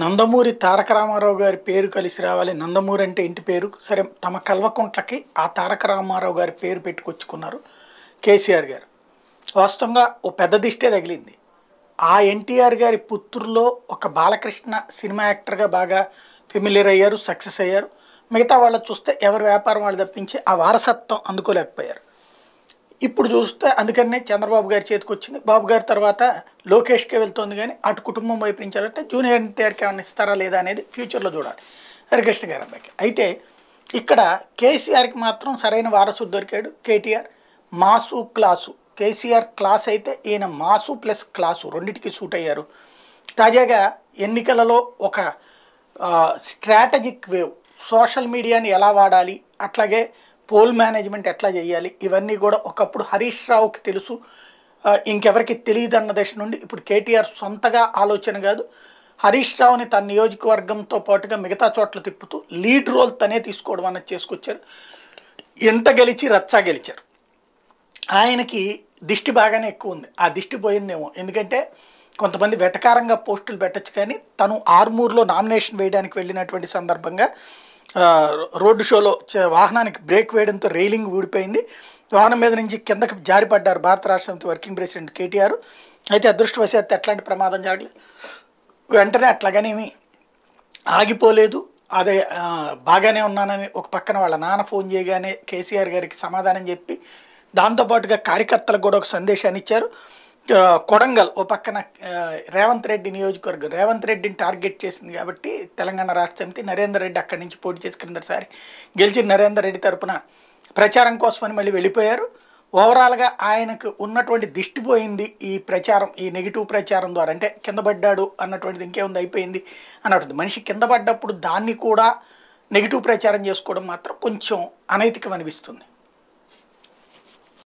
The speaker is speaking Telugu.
నందమూరి తారక రామారావు గారి పేరు కలిసి రావాలి నందమూరి అంటే ఇంటి పేరు సరే తమ కల్వకుంట్లకి ఆ తారక రామారావు గారి పేరు పెట్టుకొచ్చుకున్నారు కేసీఆర్ గారు వాస్తవంగా ఓ పెద్ద దిష్టే తగిలింది ఆ ఎన్టీఆర్ గారి పుత్రులో ఒక బాలకృష్ణ సినిమా యాక్టర్గా బాగా ఫెమిలియర్ అయ్యారు సక్సెస్ అయ్యారు మిగతా వాళ్ళు చూస్తే ఎవరి వ్యాపారం వాళ్ళు తప్పించి ఆ వారసత్వం అందుకోలేకపోయారు ఇప్పుడు చూస్తే అందుకనే చంద్రబాబు గారి చేతికి వచ్చింది బాబు గారి తర్వాత లోకేష్కే వెళ్తుంది కానీ అటు కుటుంబం వైపు నుంచి అంటే జూనియర్ ఎన్టీఆర్కి ఏమైనా ఇస్తారా లేదా అనేది ఫ్యూచర్లో చూడాలి హరికృష్ణ గారి అబ్బాయికి అయితే ఇక్కడ కేసీఆర్కి మాత్రం సరైన వారసుడు దొరికాడు KTR mass class KCR class అయితే ఈయన మాసు ప్లస్ క్లాసు రెండింటికి సూట్ అయ్యారు తాజాగా ఎన్నికలలో ఒక స్ట్రాటజిక్ వేవ్ సోషల్ మీడియాని ఎలా వాడాలి అట్లాగే పోల్ మేనేజ్మెంట్ ఎట్లా చేయాలి ఇవన్నీ కూడా ఒకప్పుడు హరీష్ రావుకి తెలుసు ఇంకెవరికి తెలియదు అన్న దశ నుండి ఇప్పుడు కేటీఆర్ సొంతగా ఆలోచన కాదు హరీష్ రావుని తన నియోజకవర్గంతో పాటుగా మిగతా చోట్ల తిప్పుతూ లీడ్ రోల్ తనే తీసుకోవడం అన్నది చేసుకొచ్చారు ఎంత గెలిచి రచ్చా గెలిచారు ఆయనకి దిష్టి బాగానే ఎక్కువ ఉంది ఆ దిష్టి పోయిందేమో ఎందుకంటే కొంతమంది వెటకారంగా పోస్టులు పెట్టచ్చు కానీ తను ఆర్మూర్లో నామినేషన్ వేయడానికి వెళ్ళినటువంటి సందర్భంగా రోడ్డు షోలో వాహనానికి బ్రేక్ వేయడంతో రైలింగ్ ఊడిపోయింది వాహనం మీద నుంచి కిందకి జారిపడ్డారు భారత రాష్ట్రంతో వర్కింగ్ ప్రెసిడెంట్ కేటీఆర్ అయితే అదృష్టవశాత్తు ఎట్లాంటి ప్రమాదం జరగలేదు వెంటనే అట్లాగనేమి ఆగిపోలేదు అదే బాగానే ఉన్నానని ఒక పక్కన వాళ్ళ నాన్న ఫోన్ చేయగానే కేసీఆర్ గారికి సమాధానం చెప్పి దాంతోపాటుగా కార్యకర్తలకు కూడా ఒక సందేశాన్ని ఇచ్చారు కొడంగల్ ఓ పక్కన రేవంత్ రెడ్డి నియోజకవర్గం రేవంత్ రెడ్డిని టార్గెట్ చేసింది కాబట్టి తెలంగాణ రాష్ట్ర సమితి నరేందర్ రెడ్డి అక్కడి నుంచి పోటీ చేసి క్రిందసారి గెలిచి నరేందర్ రెడ్డి తరపున ప్రచారం కోసమని మళ్ళీ వెళ్ళిపోయారు ఓవరాల్గా ఆయనకు ఉన్నటువంటి దిష్టి పోయింది ఈ ప్రచారం ఈ నెగిటివ్ ప్రచారం ద్వారా అంటే కింద పడ్డాడు అన్నటువంటిది ఇంకేముంది అయిపోయింది అన్నటువంటిది మనిషి కింద పడ్డప్పుడు దాన్ని కూడా నెగిటివ్ ప్రచారం చేసుకోవడం మాత్రం కొంచెం అనైతికం అనిపిస్తుంది